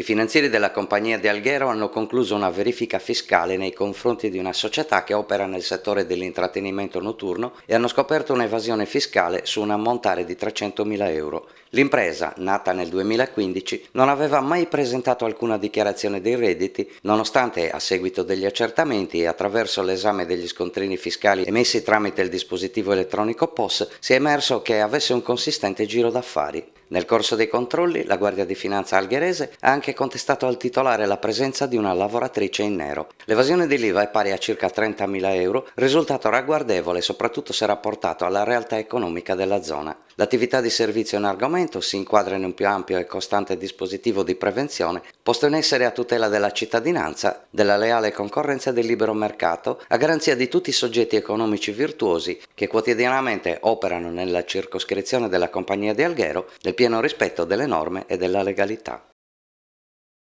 I finanzieri della compagnia di Alghero hanno concluso una verifica fiscale nei confronti di una società che opera nel settore dell'intrattenimento notturno e hanno scoperto un'evasione fiscale su un ammontare di 300.000 euro. L'impresa, nata nel 2015, non aveva mai presentato alcuna dichiarazione dei redditi, nonostante a seguito degli accertamenti e attraverso l'esame degli scontrini fiscali emessi tramite il dispositivo elettronico POS, si è emerso che avesse un consistente giro d'affari. Nel corso dei controlli, la Guardia di Finanza algherese ha anche anche contestato al titolare la presenza di una lavoratrice in nero. L'evasione dell'IVA è pari a circa 30.000 euro, risultato ragguardevole soprattutto se rapportato alla realtà economica della zona. L'attività di servizio in argomento si inquadra in un più ampio e costante dispositivo di prevenzione posto in essere a tutela della cittadinanza, della leale concorrenza e del libero mercato, a garanzia di tutti i soggetti economici virtuosi che quotidianamente operano nella circoscrizione della compagnia di Alghero nel pieno rispetto delle norme e della legalità.